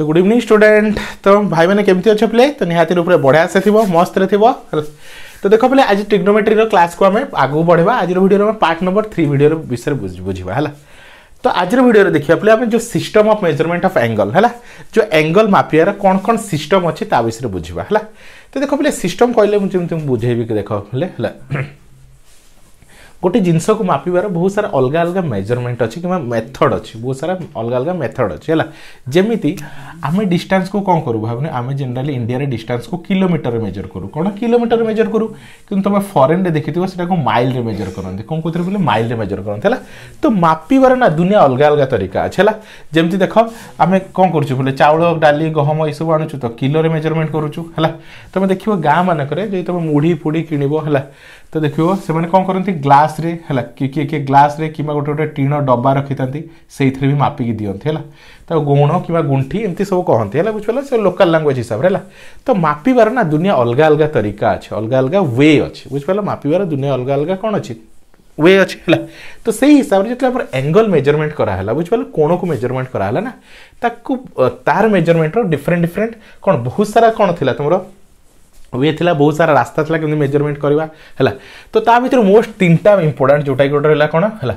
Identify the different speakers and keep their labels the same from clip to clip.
Speaker 1: তো good evening student তো ভাই মানে কেমতি অছ পিলে তো নিহাতি রূপে বঢ়িয়া সে থিব মস্তরে থিব তো দেখ পিলে আজ ট্রিগনোমেট্রির ক্লাসকে আমি আগুক বড়া আজ ভিডিওর আমি পার্ট নম্বর থ্রি ভিডিওর বিষয়ে বুঝবা হল তো আজ ভিডিওর দেখা পিলে আমি যে system of measurement of angle হল যে এঙ্গল মাপিয়ার কোণ কোণ সিষ্টম অছে তা বিষয়ে বুঝবা হল তো দেখ পিলে সিষ্টম কহিলে যেমন বুঝেবি দেখ পিলে হল ଗୋଟେ ଜିନିଷକୁ ମାପିବାର ବହୁତ ସାରା ଅଲଗା ଅଲଗା ମେଜରମେଣ୍ଟ ଅଛି କିମ୍ବା ମେଥଡ଼ ଅଛି ବହୁତ ସାରା ଅଲଗା ଅଲଗା ମେଥଡ଼ ଅଛି ହେଲା ଯେମିତି ଆମେ ଡିଷ୍ଟାନ୍ସକୁ କ'ଣ କରୁ ଭାବନି ଆମେ ଜେନେରାଲି ଇଣ୍ଡିଆରେ ଡିଷ୍ଟାନ୍ସକୁ କିଲୋମିଟରରେ ମେଜର କରୁ କ'ଣ କିଲୋମିଟରରେ ମେଜର କରୁ କିନ୍ତୁ ତୁମେ ଫରେନ୍ରେ ଦେଖିଥିବ ସେଟାକୁ ମାଇଲ୍ରେ ମେଜର କରନ୍ତି କ'ଣ କହୁଥିଲେ ବୋଲେ ମାଇଲ୍ରେ ମେଜର କରନ୍ତି ହେଲା ତ ମାପିବାର ନା ଦୁନିଆ ଅଲଗା ଅଲଗା ତରିକା ଅଛି ହେଲା ଯେମିତି ଦେଖ ଆମେ କ'ଣ କରୁଛୁ ବୋଲେ ଚାଉଳ ଡାଲି ଗହମ ଏସବୁ ଆଣୁଛୁ ତ କିଲୋରେ ମେଜରମେଣ୍ଟ କରୁଛୁ ହେଲା ତୁମେ ଦେଖିବ ଗାଁ ମାନଙ୍କରେ ଯଦି ତୁମେ ମୁଢ଼ି ଫୁଢ଼ି କିଣିବ ହେଲା तो देखो से कौन करती ग्लास किए किए ग्लास कि गोटे गोटे टीण डबा रखी था से भी मापिक दिखती है तो गुण कि गुंठी एमती सब कहते हैं बुझे से लोकाल लांगुएज हिसाब से तो मापार ना दुनिया अलग अलग तरीका अच्छे अलग अलग वे अच्छे बुझे मापार दुनिया अलग अलग कौन अच्छी वे अच्छे तो से हिसाब से जो एंगल मेजरमेंट कराला बुझे कोण को मेजरमेंट कराला ना तार मेजरमेंट रिफरेन्ट डिफरेन्ट कौन बहुत सारा कौन थी तुम्हारा ଇଏ ଥିଲା ବହୁତ ସାରା ରାସ୍ତା ଥିଲା କେମିତି ମେଜରମେଣ୍ଟ କରିବା ହେଲା ତ ତା ଭିତରୁ ମୋଷ୍ଟ ତିନିଟା ଇମ୍ପୋର୍ଟାଣ୍ଟ ଯେଉଁଟାକି ଗୋଟେ ରହିଲା କ'ଣ ହେଲା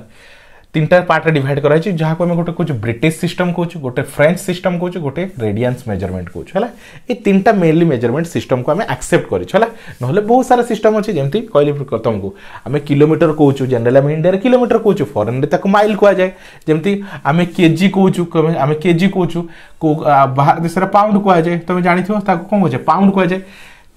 Speaker 1: তিনটা পার্টে ডিভাইড করা হয়েছে যা আমি গোটে কোচ ব্রিটিশ সিস্টম কোচু গোটে ফ্রেঞ্চ সিস্টম কোচু গোটে রেডিয়ান্স মেজরমেন্ট কোচু হল এই তিনটা মেনলি মেজরমেন্ট সিস্টমকে আমি আকসেপ্ট করছু হল নহলে বহু সারা সিস্টম অছে যেমতি কইলি তুমকু আমি কিলোমিটার কোচু জেনারেল আমি ইন্ডিয়ার কিলোমিটার কোচু ফরেনরে তাকে মাইল কুয়া যায় যেমতি আমি কেজি কোচু আমি কেজি কোচু বাহার দেশের পাউন্ড কুয়া যায় তুমি জানিথিব তাকে কম কুয়া যায় পাউন্ড কুয়া যায়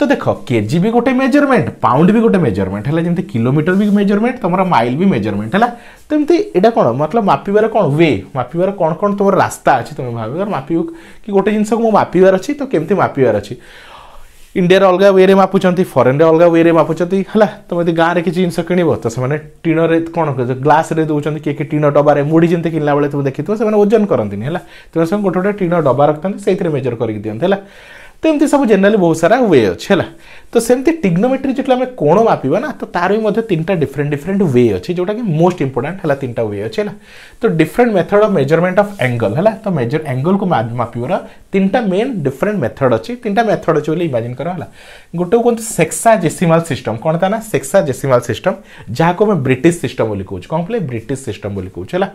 Speaker 1: তো দেখ কেজি ବି ଗୋଟେ ମେଜରମେଣ୍ଟ ପାଉଣ୍ଡ ବି ଗୋଟେ ମେଜରମେଣ୍ଟ ହେଲା ଯେମିତି କିଲୋମିଟର ବି ମେଜରମେଣ୍ଟ ତମର ମାଇଲ ବି ମେଜରମେଣ୍ଟ ହେଲା ତ ଏମିତି ଏଇଟା କ'ଣ ମତଲବ ମାପିବାର କ'ଣ ୱେ ମାପିବାର କ'ଣ କ'ଣ ତମର ରାସ୍ତା ଅଛି ତମେ ଭାବିବାର ମାପିବ କି ଗୋଟେ ଜିନିଷକୁ ମୁଁ ମାପିବାର ଅଛି ତ କେମିତି ମାପିବାର ଅଛି ଇଣ୍ଡିଆରେ ଅଲଗା ୱେରେ ମାପୁଛନ୍ତି ଫରେନ୍ରେ ଅଲଗା ୱେରେ ମାପୁଛନ୍ତି ହେଲା ତମେ ଯଦି ଗାଁରେ କିଛି ଜିନିଷ କିଣିବ ତ ସେମାନେ ଟିଣରେ କ'ଣ ଗ୍ଲାସ୍ରେ ଦେଉଛନ୍ତି କିଏ କିଏ ଟିଣ ଡବାରେ ମୁଢ଼ି ଯେମିତି କିଣିଲା ବେଳେ ତୁମେ ଦେଖିଥିବ ସେମାନେ ଓଜନ କରନ୍ତିନି ହେଲା ତେଣୁ ସେମାନେ ଗୋଟେ ଗୋଟେ ଟିଣ ଡବା ରଖିଥାନ୍ତି ସେଇଥିରେ ମେଜର କରିକି ଦିଅନ୍ତି ହେଲା तो एमती सब जेनेली बहुत सारा वे अच्छे है तो सेमती टिग्नोमेट्री जो आम कोण मापा ना तो तार भी तीन टाइम डिफरेन्ट डिफरेन्ट वे अच्छे जोटा कि मोस्ट इंपोर्टाट है तीन टाइम वे अच्छे है तो different method of measurement of angle है तो मेजर एंगल को मापर तीन टाइम मेन डिफरेन्ट मेथड अच्छे तीन टाइम मेथड अच्छे इमाजिन करा गोटे कहते सेक्सा जेसीमाल सिटम कौन था ना सेक्सा जेसीमाल सिटम जहाँ को ब्रिट सिटम कौन कह ब्रिट सिटम कहला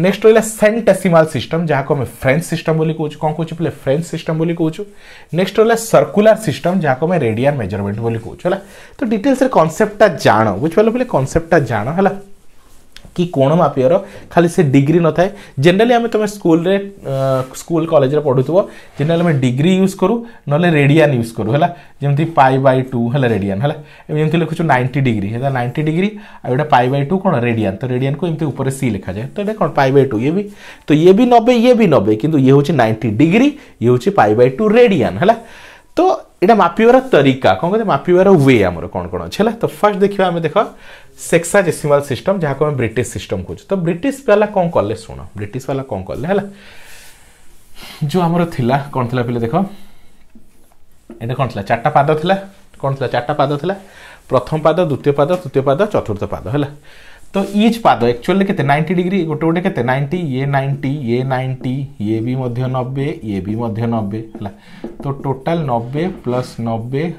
Speaker 1: ନେକ୍ସଟ ରହିଲା ସେଣ୍ଟେସିମାଲ ସିଷ୍ଟମ ଯାହାକୁ ଆମେ ଫ୍ରେଞ୍ଚ ସିଷ୍ଟମ ବୋଲି କହୁଛୁ କ'ଣ କହୁଛୁ ପିଲେ ଫ୍ରେଞ୍ଚ ସିଷ୍ଟମ ବୋଲି କହୁଛୁ ନେକ୍ସଟ ରହିଲା ସର୍କୁଲାର ସିଷ୍ଟମ ଯାହାକୁ ଆମେ ରେଡିଆନ ମେଜରମେଣ୍ଟ ବୋଲି କହୁଛୁ ହେଲା ତ ଡିଟେଲ୍ସରେ କନସେପ୍ଟଟା ଜାଣ ବୁଝିପାରିଲ ପିଲେ କନସେପ୍ଟଟା ଜାଣ ହେଲା कि कोण मापियार खाली से डिग्री न था जेनेली आम तुम स्कूल रे, आ, स्कूल कलेज पढ़ु जेनेली आम डिग्री यूज करूँ ना रेडियान यूज करूँ है जमी पाए बै टू है रेडियान है जमी लिखुँ नाइंटी डिग्री है नाइंटी डिग्री आईटा पाई बै टू कौन रेडियान तो रेडियान को एमती उपर सी लिखा जाए तो ये कौन पाए बै टू ये भी तो ये भी नबे ये भी नबे कि ये हूँ नाइंटी डिग्री ये हूँ पाए बै टू रेडियान है तो यहाँ मापार तरीका कौन कहते मापार वे आम कौन कौन अच्छे तो फास्ट देखा आम देख सेक्सा जेसिमाल सिस्टम जहाँ को ब्रिट सिम कह तो ब्रिट वाला कौन कले शुण ब्रिट वाला कौन कले है जो आम कौन थी पहले देख ये कौन थी चार्टा पाद कौन थी चार्टा पाद थी प्रथम पाद द्वितीय पाद तृतीय पाद चतुर्थ पाद है तो इज पाद एक्चुअली के नाइंटी डिग्री गोटे गोटे के नाइंटी ये नाइंटी ये नाइंटी ये भी नब्बे ये भी नब्बे है तो टोटाल नब्बे प्लस नब्बे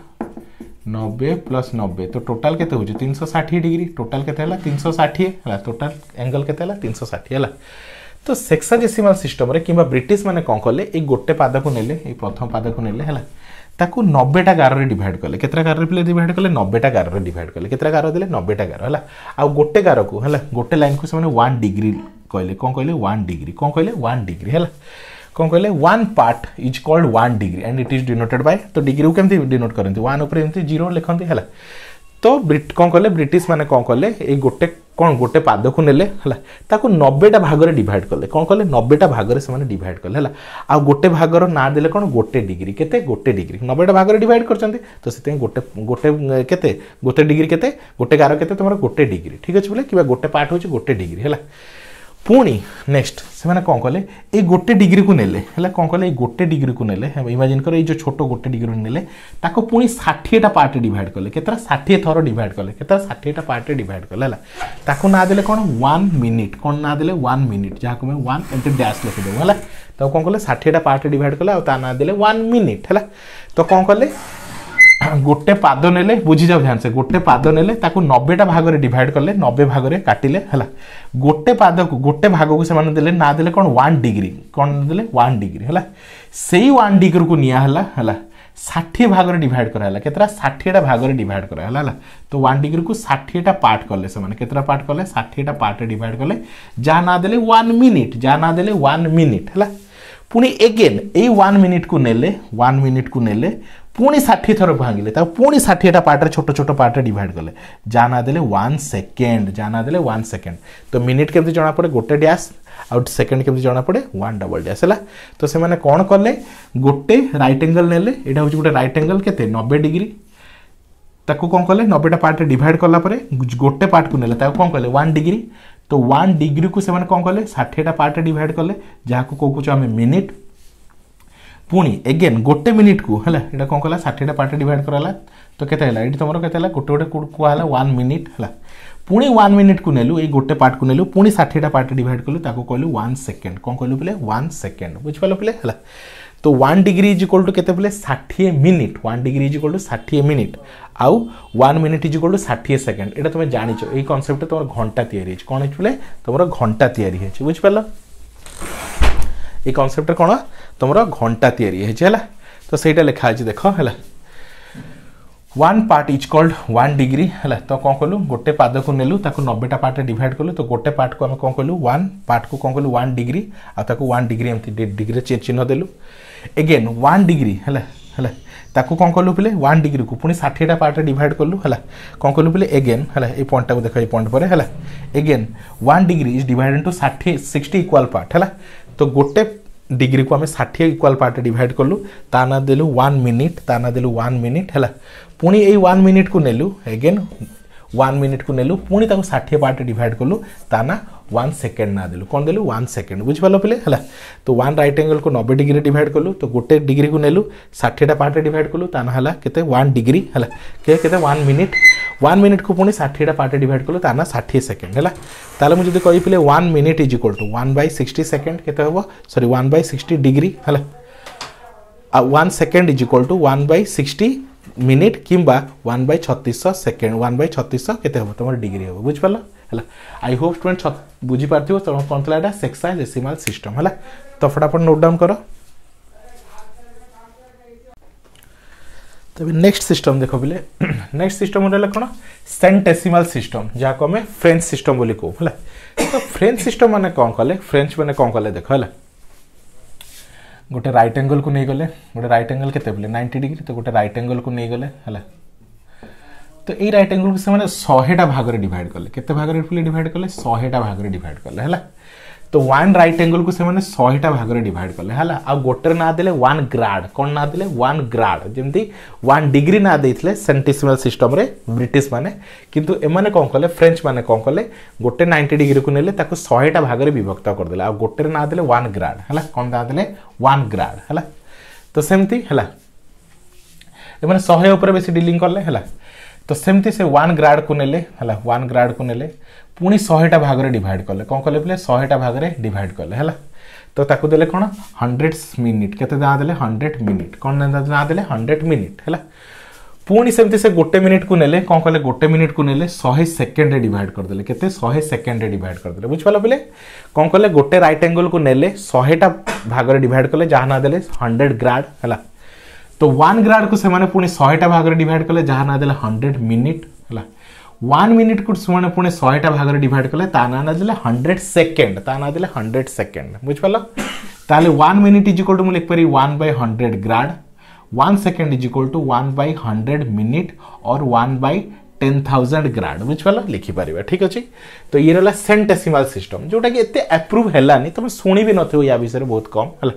Speaker 1: नब्बे प्लस नब्बे तो टोटाल के तीन सौ षाठी डिग्री टोटाल के तीन सौ षाठी है टोटाल एंगल के तीन सौ षाठी है तो सेक्साजेसीमाल सिस्टम कि ब्रिटिश मैंने कौन कले ये गोटे पाद को ने प्रथम पाद को ने नबेटा नब्बेटा गारे डिड कले के गारे डिड कले नब्बेटा गारे डिड कले के गार दे नब्बेटा गार है आ गोटे गार को है गोटे लाइन को से वन डिग्री कहले कौन कहले वन डिग्री कौन कहले वन डिग्री है कौन कहे one part is called one degree and it is denoted by तो डिग्री को कमी डिनोट करते वन एमती जीरो लिखती है तो कौन कले ब्रिटिश मैंने कौन कले गोटे कौन गोटे पाद को ने नबेटा भाग में डिड कले कौन कले नबेटा भाग में डिड कले आ गोटे भागर ना दे कौन गोटे डिग्री के गोटे डिग्री नबेटा भाग में डिड कर तो से गोटे गोटे के गोटे डिग्री के गोटे गार के तुम गोटे डिग्री ठीक अच्छे बोले कि गोटे पार्ट हो गोटे डिग्री है ପୁଣି ନେକ୍ସଟ ସେମାନେ କ'ଣ କଲେ ଏଇ ଗୋଟେ ଡିଗ୍ରୀକୁ ନେଲେ ହେଲା କ'ଣ କଲେ ଏଇ ଗୋଟେ ଡିଗ୍ରୀକୁ ନେଲେ ଇମାଜିନ୍ କର ଏଇ ଯେଉଁ ଛୋଟ ଗୋଟେ ଡିଗ୍ରୀ ନେଲେ ତାକୁ ପୁଣି ଷାଠିଏଟା ପାର୍ଟରେ ଡିଭାଇଡ଼ କଲେ କେତେଟା ଷାଠିଏ ଥର ଡିଭାଇଡ଼ କଲେ କେତେଟା ଷାଠିଏଟା ପାର୍ଟରେ ଡିଭାଇଡ଼ କଲେ ହେଲା ତାକୁ ନାଁ ଦେଲେ କ'ଣ ୱାନ୍ ମିନିଟ୍ କ'ଣ ନାଁ ଦେଲେ ୱାନ୍ ମିନିଟ୍ ଯାହାକୁ ଆମେ ୱାନ୍ ଏମିତି ଡ୍ୟାସ୍ ଲେଖିଦେବୁ ହେଲା ତ କ'ଣ କଲେ ଷାଠିଏଟା ପାର୍ଟରେ ଡିଭାଇଡ଼ କଲେ ଆଉ ତା ନାଁ ଦେଲେ ୱାନ୍ ମିନିଟ୍ ହେଲା ତ କ'ଣ କଲେ गोटे पाद ने बुझी जाओ ध्यान से गोटे पाद ने नबेटा भाग में डिड कले नबे भाग में काटिले है गोटे पाद को गोटे भाग को से दे ना दे कौन वन डिग्री कौन दे वन डिग्री है से वन डिग्री को निला है षाठी भाग में डिड कराला कतेटा षाठीटा भाग में डिड कराला तो वन डिग्री को षाठीटा पार्ट कले के पार्ट कले षाठीटा पार्ट डिड कले जहाँ ना दे वन मिनिट जहाँ ना दे वन मिनिट है पुणी एगेन ये वन मिनिट को ने वन मिनिट कु ने ପୁଣି ଷାଠିଏ ଥର ଭାଙ୍ଗିଲେ ତାକୁ ପୁଣି ଷାଠିଏଟା ପାର୍ଟରେ ଛୋଟ ଛୋଟ ପାର୍ଟରେ ଡିଭାଇଡ଼ କଲେ ଯାହା ନାଁ ଦେଲେ ୱାନ୍ ସେକେଣ୍ଡ ଯାହା ନାଁ ଦେଲେ ୱାନ୍ ସେକେଣ୍ଡ ତ ମିନିଟ୍ କେମିତି ଜଣାପଡ଼େ ଗୋଟେ ଡ୍ୟାସ୍ ଆଉ ସେକେଣ୍ଡ କେମିତି ଜଣାପଡ଼େ ୱାନ୍ ଡବଲ୍ ଡ୍ୟାସ୍ ହେଲା ତ ସେମାନେ କ'ଣ କଲେ ଗୋଟେ ରାଇଟ୍ ଆଙ୍ଗଲ୍ ନେଲେ ଏଇଟା ହେଉଛି ଗୋଟେ ରାଇଟ୍ ଆଙ୍ଗଲ୍ କେତେ ନବେ ଡିଗ୍ରୀ ତାକୁ କ'ଣ କଲେ ନବେଟା ପାର୍ଟରେ ଡିଭାଇଡ଼ କଲା ପରେ ଗୋଟେ ପାର୍ଟକୁ ନେଲେ ତାକୁ କ'ଣ କଲେ ୱାନ୍ ଡିଗ୍ରୀ ତ ୱାନ୍ ଡିଗ୍ରୀକୁ ସେମାନେ କ'ଣ କଲେ ଷାଠିଏଟା ପାର୍ଟରେ ଡିଭାଇଡ଼ କଲେ ଯାହାକୁ କହୁଛୁ ଆମେ ମିନିଟ୍ ପୁଣି ଏଗେନ୍ ଗୋଟେ ମିନିଟ୍କୁ ହେଲା ଏଇଟା କ'ଣ କଲା ଷାଠିଏଟା ପାର୍ଟ ଡିଭାଇଡ଼ କରାହେଲା ତ କେତେ ହେଲା ଏଇଠି ତୁମର କେତେ ହେଲା ଗୋଟେ ଗୋଟେ କୁହାହେଲା ୱାନ୍ ମିନିଟ୍ ହେଲା ପୁଣି ୱାନ୍ ମିନିଟ୍କୁ ନେଲୁ ଏଇ ଗୋଟେ ପାର୍ଟକୁ ନେଲୁ ପୁଣି ଷାଠିଏଟା ପାର୍ଟ ଡିଭାଇଡ଼ କଲୁ ତାକୁ କହିଲୁ ୱାନ୍ ସେକେଣ୍ଡ କ'ଣ କହିଲୁ ପିଲେ ୱାନ୍ ସେକେଣ୍ଡ ବୁଝିପାରିଲ ପିଲେ ହେଲା তো one degree is equal to কেতে বলে ষাঠিয়ে minute one degree is equal to ষাঠিয়ে মিনিট আউ one minute is equal to ষাঠিয়ে সেকেন্ড এটা তুমি জানিছ এই কনসেপ্টটা তোমার ঘন্টা তৈরি হয়েছে কোণ হয়েছে বলে তোমার ঘন্টা তৈরি হয়েছে বুঝিপার এই কনসেপ্টটা କ'ଣ ତୁମର ଘଣ୍ଟା ତିଆରି ହେଇଛି ହେଲା ତ ସେଇଟା ଲେଖା ହେଇଛି ଦେଖ ହେଲା one part is called one degree হ্যাঁ তো কম কলু গোটে পাদক নেলু তাকে নবেটা পার্টে ডিভাইড কলু তো গোটে পার্টক আমি কম কলু ওয়ান পার্টক কম কলু ওয়ান ডিগ্রি আগে ওয়ান ডিগ্রি এমতি ডিগ্রি চিহ্ন দেলু এগেন ওয়ান ডিগ্রি হ্যাঁ হ্যাঁ তাকে কম কলু পিলে ওয়ান ডিগ্রি কু পুঁ ষাঠিটা পার্টে ডিভাইড কলু হ্যাঁ কম কলু পিলে এগেন হ্যাঁ এই পয়েন্টটা দেখ এই পয়েন্ট পরে হ্যাঁ again one degree is divide into ষাঠি সিক্সটি ইকুয়াল পার্ট হ্যাঁ तो गोटे डिग्री को आम षाठी इक्वाल पार्ट डिभाइड कलु ता ना देलु वन मिनिट ता ना देलु वन मिनिट है पुणी यही वन मिनिट को नेलु एगेन वन मिनिट को नेलु पुणी षाठी पार्ट डिभाइड कलु ता ना वन सेकेंड ना देलु कौन देलु वन सेकेंड बुझिपार पे है तो वन रईट एंगल को नबे डिग्री डिवाइड कलु तो गोटे डिग्री को नेलु षाठीटा पार्टे डिवाइड कलु ना के वन डिग्री है के वन मिनिट वन मिनिट को पुणी षाठीटा पार्टे डिवाइड कलु ताना षाठी सेकेंड है ताले मुझे कही one minute is equal to one by sixty second के सरी वन बै सिक्सटी डिग्री है one second is equal to one by sixty minute किंबा वन बै छत्तीस सेकेंड वन बै छत्तीस के तुम डिग्री हे बुझिपार ହେଲା ଆଇ ହୋପ୍ ଷ୍ଟୁଡେଣ୍ଟ ବୁଝିପାରୁଥିବ ତେଣୁ କ'ଣ ଥିଲା ଏଇଟା ସେକ୍ସାଇ ଡେସିମାଲ୍ ସିଷ୍ଟମ୍ ହେଲା ତ ଫଟାଫଟ ନୋଟ୍ ଡାଉନ୍ କର ତେବେ ନେକ୍ସଟ ସିଷ୍ଟମ୍ ଦେଖ ବୋଲେ ନେକ୍ସଟ ସିଷ୍ଟମ୍ ଗୋଟେ ହେଲା କ'ଣ ସେଣ୍ଟେସିମାଲ୍ ସିଷ୍ଟମ୍ ଯାହାକୁ ଆମେ ଫ୍ରେଞ୍ଚ ସିଷ୍ଟମ୍ ବୋଲି କହୁ ହେଲା ତ ଫ୍ରେଞ୍ଚ ସିଷ୍ଟମ୍ ମାନେ କ'ଣ କଲେ ଫ୍ରେଞ୍ଚ ମାନେ କ'ଣ କଲେ ଦେଖ ହେଲା ଗୋଟେ ରାଇଟ୍ ଆଙ୍ଗଲ୍କୁ ନେଇଗଲେ ଗୋଟେ ରାଇଟ୍ ଆଙ୍ଗଲ୍ କେତେ ବୋଲେ ନାଇଣ୍ଟି ଡିଗ୍ରୀ ତ ଗୋଟେ ରାଇଟ୍ ଆଙ୍ଗଲ୍କୁ ନେଇଗଲେ ହେଲା तो ये रईट एंगल को शहेटा भाग में डिड कले के भाग डिड कले शहेटा भाग में डिड कले है तो वन रईट एंगल को शहेटा भाग में डिड कले है आ गोटे ना दे वन ग्राड कौन ना दे व्राड जमी वन डिग्री ना देते सेंटिसमेल सिस्टम ब्रिट मैंने कितु एम कौन कले फ्रेंच मैंने कौन कले गोटे नाइंटी डिग्री को ने शहेटा भाग में विभक्त करदे आ गोटे ना दे व्राड है कौन ना दे वन ग्राड है तो सेमती है शहे बेस डिलिंग कले है तो सेमती से वन ग्राड को ने वन ग्राड को ने पुणी शहेटा भाग में डिड कले कौन कले बोले शहेटा भाग में डिड कले है तो ताकू कौन हंड्रेड मिनिट के ना दे हंड्रेड मिनिट कौन ना दे हंड्रेड मिनिट है पुणी सेमती से गोटे मिनिट को ने कौन कले गोटे मिनिट को ने शहे सेकेंड डिड करदे के शहे सेकेंड डिड करदे बुझिपाल बोले कौन कले गोटे रईट एंगल को ने शहेटा भाग में कले जहाँ ना दे हंड्रेड ग्राड है तो वन ग्राड को से पुणी शहेटा भाग डिड कले जहाँ ना दे हंड्रेड मिनिट है वन मिनिट को से पुणी शहेटा भाग डिड कले ना ना दे हंड्रेड सेकेंड ता ना दे हंड्रेड सेकेंड बुझिपार ताले one minute is equal to मुझे लिखिपर one by hundred grad one second is equal to one by hundred minute और one by ten thousand grad बुझिपार लिखिपर ठीक अच्छे तो ये रहा सेंटेसीमाल सिस्टम जोटा कि एत आप्रुव है तुम शुणी भी न या विषय बहुत कम है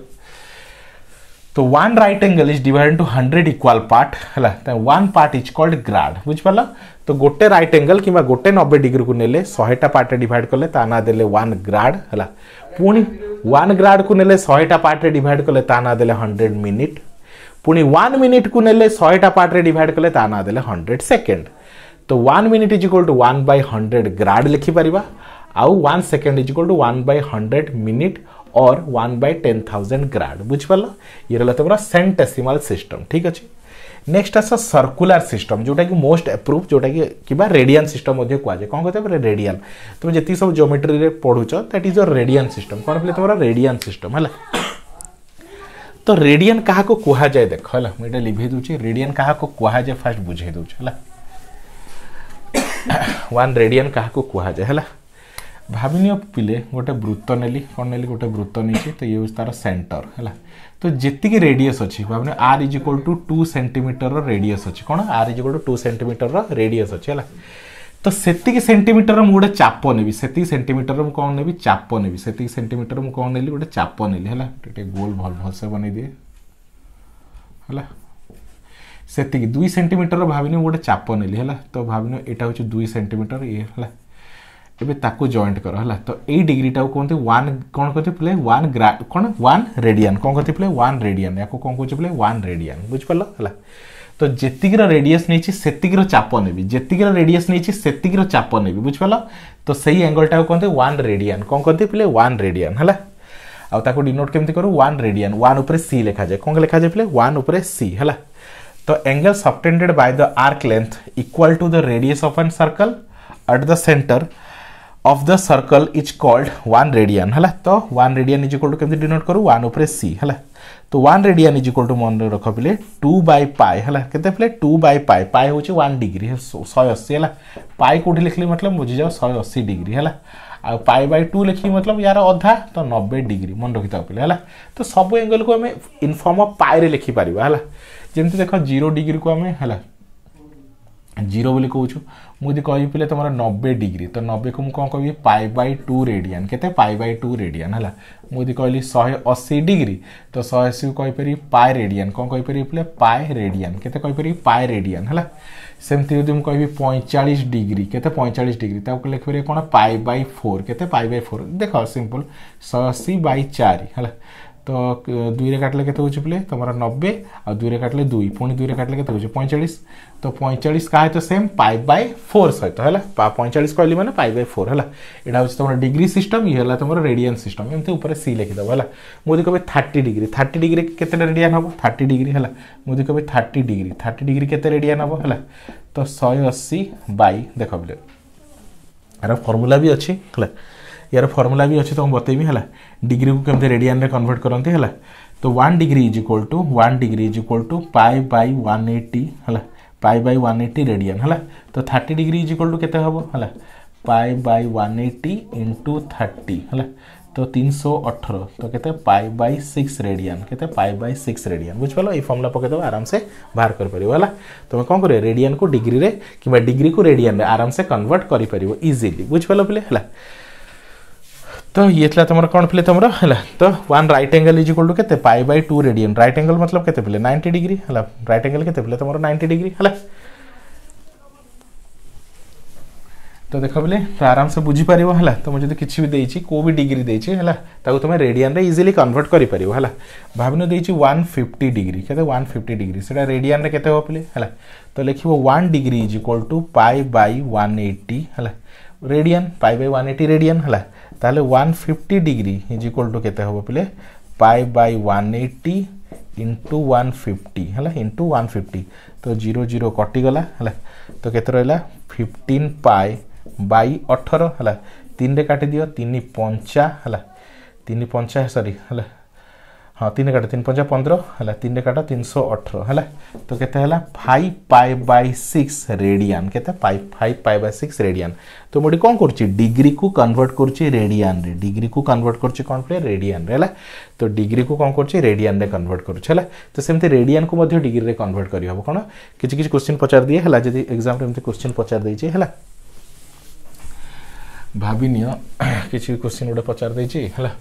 Speaker 1: तो one right angle is divide into hundred equal part है one part is called grad बुझिपाल तो गोटे रईट एंगल कि गोटे नब्बे डिग्री को ने शहेटा पार्ट डिड कले ना दे ग्राड है पुणी वन ग्राड को ने शहेटा पार्ट डिड कले ना दे हंड्रेड मिनिट पुणी वन मिनिट को ने शहेटा पार्ट डिड कले ना दे हंड्रेड सेकेंड तो one minute is equal to one by hundred grad लिखिपर आउ one second is equal to one by hundred minute और one by ten thousand grad बुझिपार ये रहा तुम सेंटेसीमाल सिस्टम ठीक अच्छे नेक्स्ट आस सर्कुलर सिस्टम जोटा कि मोस्ट एप्रूव जोटा कि किबा रेडियन सिस्टम मध्ये कुआ जाय कोन कहते रे रेडियन तुम जेति सब ज्योमेट्री रे पढुछ that is a radian system कोन पले तुम्हारा रेडियन सिस्टम हला तो रेडियन कहा को कुहा जाय देख हला मैं एटा लिखे दूची रेडियन कहा को कुहा जाय फर्स्ट बुझे दूछ हला वन रेडियन कहा को कुहा जाय हला भावनीय पिले गोटे वृत्त नेली कौन नेली गोटे वृत्त नहीं तो ये तार सेटर है तो जितकी रेडियस अच्छे भावने R is equal to two centimetre radius अच्छे कौन R is equal to two centimetre radius अच्छे है तो से सेमिटर मुझे चाप ने सेमिटर मुझे कौन नेबी चाप ने से सेमिटर मुझे कौन नी गोटे चाप ने है गोल भल भल से बन दिए है से दुई सेमिटर भावनी गोटे चाप ने तो भावनी यहाँ हूँ दुई सेमिटर ये एबे ताक जॉइंट कर हला तो ए डिग्री टाउ कोनते 1 कोन कथि प्ले 1 ग्रा कोन 1 रेडियन कोन कथि प्ले 1 रेडियन याको कोन कोच प्ले 1 रेडियन बुझ पलो तो जेतिकर रेडियस नै चाप ने जेतिकर रेडियस नै चाप ने बुझिपाल तो सही एंगल टाउ कोनते 1 रेडियन कौन कथि प्ले 1 रेडियन हला आ ताकू डिनोट केमथि करू 1 रेडियन 1 सी लिखा जाए कोन लेखा जाय प्ले 1 सी है तो angle subtended by the arc length equal to the radius of and circle at the centre of the circle is called one radian है तो one radian is equal to केमती डिनोट करू वन उपरे सी है तो one radian is equal to मन रख पे टू बै पाए है के पे टू बै पाए पाए हूँ वन डिग्री शहे अशी है पाए कौटी लिखली मतलब बुझी जाओ शहे अशी डिग्री है आउ पाए बै टू लिख मतलब यार अधा तो नब्बे डिग्री मन रखी था पे है तो सब एंगल को आम इनफर्म अफ पाए लिखिपर है जमी देख जीरो डिग्री को आम है जीरो बोली कौच मुझे कह पे तुम नब्बे डिग्री तो नब्बे को मुझे कह पाइ बै टू रेडियान के पाइ बै टू रेडियान है मुझे कहली शहे अशी डिग्री तो शहे अशी को कहीपर पाए रेडियान कौन कहीपर पे पाए रेडियान के पाए रेडियान है सेमती जब कह पैंचाश डिग्री के पैंचाश डिग्री ताको लिखिपर कौन पाइ बै फोर के पाइ बै फोर देख सिंपल शहे अशी बै चार है ତ ଦୁଇରେ କାଟିଲେ କେତେ ହେଉଛି ବୋଲେ ତୁମର ନବେ ଆଉ ଦୁଇରେ କାଟିଲେ ଦୁଇ ପୁଣି ଦୁଇରେ କାଟିଲେ କେତେ ହେଉଛି ପଇଁଚାଳିଶ ତ ପଇଁଚାଳିଶ କାହା ସହିତ ସେମ୍ ପାଇପ୍ ବାଇ ଫୋର୍ ସହିତ ହେଲା ପଇଁଚାଳିଶ କହିଲି ମାନେ ପାଇପ୍ ବାଇ ଫୋର୍ ହେଲା ଏଇଟା ହେଉଛି ତୁମର ଡିଗ୍ରୀ ସିଷ୍ଟମ୍ ଇଏ ହେଲା ତୁମର ରେଡ଼ିଆନ୍ ସିଷ୍ଟମ୍ ଏମିତି ଉପରେ ସି ଲେଖିଦେବ ହେଲା ମୁଁ ଯଦି କହିବି ଥାର୍ଟି ଡିଗ୍ରୀ ଥାର୍ଟି ଡିଗ୍ରୀ କେତେଟା ରେଡ଼ିଆନ୍ ହେବ ଥାର୍ଟି ଡିଗ୍ରୀ ହେଲା ମୁଁ ଯଦି କହିବି ଥାର୍ଟି ଡିଗ୍ରୀ ଥାର୍ଟି ଡିଗ୍ରୀ କେତେ ରେଡ଼ିଆନ୍ ହେବ ହେଲା ତ ଶହେ ଅଶୀ ବାଇ ଦେଖ ବୋଲେ ଏହାର ଫର୍ମୁଲା ବି ଅଛି ହେଲା यार फर्मुला भी अच्छी तो हम बतेबी है डिग्री को कमी रेडियन में कनभर्ट करती है तो one degree is equal to one degree is equal to pi by one eighty है pi by one eighty radian है तो thirty degree is equal to के हम है pi by one eighty into thirty है तो तीन सौ अठर तो कहते हैं पाई बै सिक्स रेडियन के हैं पाई बै सिक्स रेडियन बुझिपाल ये फर्मुला पकईदेव आराम से बाहर कर तुम्हें तो कौन कर रेडियन को डिग्री रे कि डिग्री को रेडियन रे आराम से कन्वर्ट कर इजिली बुझ पाल बोले है तो ये तुम कौन पे तुम है तो one right angle is equal to के pi by two radian right angle मतलब के नाइंटी डिग्री है रईट एंगल के तुम नाइंटी डिग्री है तो देख बोले तो आराम से बुझीपर है तुम जो तो किसी भी कौ भी डिग्री देती है तुम रेडियन इजिली कनभर्ट कर भावन देती वन फिफ्टी डिग्री के वन फिफ्टी डिग्री से रेडियन के पे है तो लिख one degree is equal to pi by one eighty है radian pi by one eighty radian है তাহলে one fifty degree is equal to কেতে হব পিলে pi by one eighty into one fifty হ্যাঁ ইন্টু ওয়ান ফিফটি তো zero zero কটিগলা হ্যাঁ তো কেতে রহলা ফিফটিন পাই বাই অঠর হ্যাঁ তিনটে কাটি দিও তিন পঞ্চা হ্যাঁ তিন পঞ্চা সরি হ্যাঁ हाँ तीन काट तीन पंजा पंद्रह है तीन काट तीन सौ अठर है तो के फाइव पाए बै सिक्स रेडियान के फाइव पाए बै सिक्स रेडियान तो मुझे कौन कर डिग्री को कन्वर्ट कर रेडियान रे डिग्री को कन्वर्ट कर कौन पे रेडियान रे है तो डिग्री को कौन कर रेडियान रे कन्वर्ट कर तो सेमती रेडियान को डिग्री रे कन्वर्ट करहब कौन किसी किसी क्वेश्चन पचार दिए है जब एग्जाम एमती क्वेश्चन पचार दे है भावनी किसी क्वेश्चन गोटे पचार दे है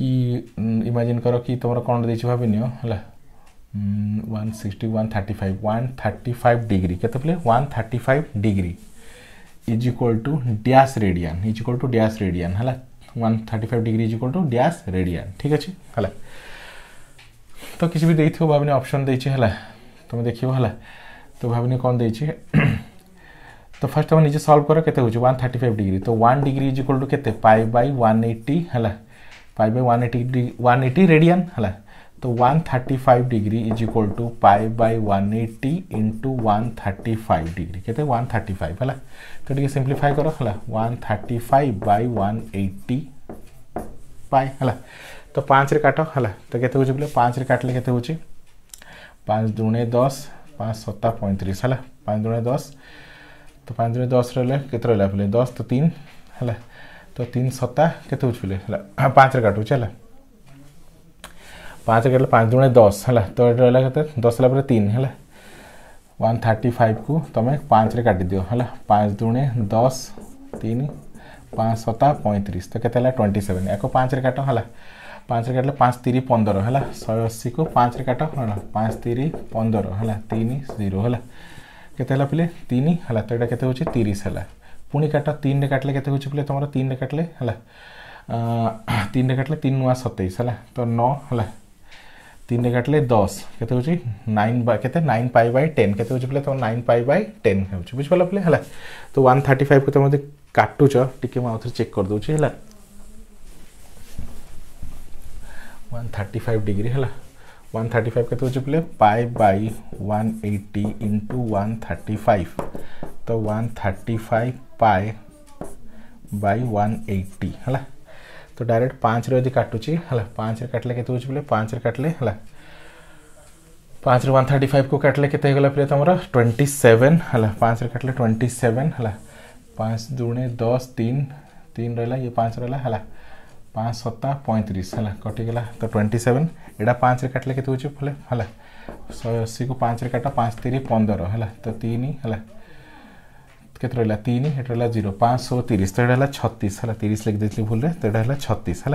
Speaker 1: कि इमाजिन कर कि तुम कौन दे भाव है sixty one thirty five one degree के one thirty five degree is equal to dash radian is equal to dash radian है वन रेडियन ठीक अच्छे है तो किसी भी देख भावनी अप्सन देला तुम्हें देखिए तो भावनी कौन दे तो फर्स्ट तुम निजे सल्व कर के वन थर्टिफाइव डिग्री तो one degree is equal to के पाए बै वन एट्टी है pi by one eighty degree one eighty radian है तो 135 degree is equal to pi by 180 into 135 degree कहते 135 है तो टी सीम्प्लीफाई कर है 135 बाय 180 पाई है तो पाँच रे काट है तो कैसे हो पाँच रे काटले कैसे हो पाँच दुणे दस पाँच सत्ता पैंतीस है पाँच दुणे दस तो पाँच दुणे दस रहा के रहा दस तो तीन है तो तीन सत्ता के पाँच काटू है पाँच काटे पाँच दुणे दस है तो ये रहा कैसे दस है तीन है वन थर्टी फाइव को तुम पाँच काटि दिव है पाँच दुणे दस तीन पाँच सत्ता पैंतीस तो के ट्वेंटी सेवेन या पाँच काट है पाँच काटे पाँच तीन पंदर है शहे अशी को पाँच काट है पाँच तीन पंदर है तीन जीरो है के पिले तीन है तो यहाँ के तीस है ପୁଣି କାଟ ତିନିରେ କାଟିଲେ କେତେ ହେଉଛି ପିଲେ ତୁମର ତିନିରେ କାଟିଲେ ହେଲା ତିନିରେ କାଟିଲେ ତିନି ନୂଆ ସତେଇଶ ହେଲା ତ ନଅ ହେଲା তিনটে কাটলে দশ কেতে হচ্ছে নাইন বাই কেতে নাইন পাই বাই টেন কেতে হচ্ছে বলে তোমার নাইন পাই বাই টেন হচ্ছে বুঝিপার বলে হ্যাঁ তো ওয়ান থার্টি ফাইভ তুমি যদি কাটুছ টিকি মু আউথরে চেক করেদেছি হ্যাঁ ওয়ান থার্টি ফাইভ ডিগ্রি হ্যাঁ ওয়ান থার্টি ফাইভ কেতে হচ্ছে বলে pi by one eighty into one thirty five তো one thirty five pi by one eighty है तो डायरेक्ट पाँच रि कटुची है पाँच काटले के बोले पाँच कटले है पाँच रु वन थर्टी फाइव को काटले के प्रिय तुम ट्वेंटी सेवेन है पाँच कटले ट्वेंटी सेवेन है पाँच दुणे दस तीन तीन रहा ये पाँच रहा है पाँच सत्ता पैंतीस है कटिगला तो ट्वेंटी सेवेन एटा पाँच कटले के बोले है शहे अशी को पाँच काट पाँच तीन पंदर है तो तीन है কেতে রহলা তিন এটা রহলা জিরো পাঁচশো তিরিশ তো এটা হল ছত্রিশ হল তিরিশ লিখিদেইলি ভুলরে তো এটা হল ছত্রিশ হল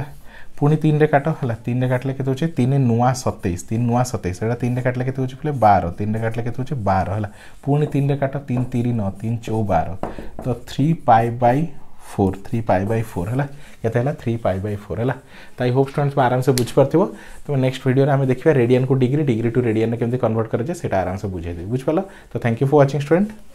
Speaker 1: পুনি তিনটে কাট হল তিনটে কাটলে কেতে হচ্ছে তিন নূয়া সতেইশ তিন নূয়া সতেইশ এটা তিনটে কাটলে কেতে হচ্ছে বলে বার তিনটে কাটলে কেতে হচ্ছে বার হল পুনি তিনটে কাট তিন তিরি ন তিন চৌ বার তো three pi by four three pi by four है कैसे है थ्री पाई बै फोर है तो आई होप स्टूडेंट्स आराम से बुझीपार तुम नेक्स्ट भिडियो आम देखा रेडियन को डिग्री डिग्री टू रेडियन केमी कनभर्ट कराए आराम से बुझे बुझिपाल तो thank you for watching student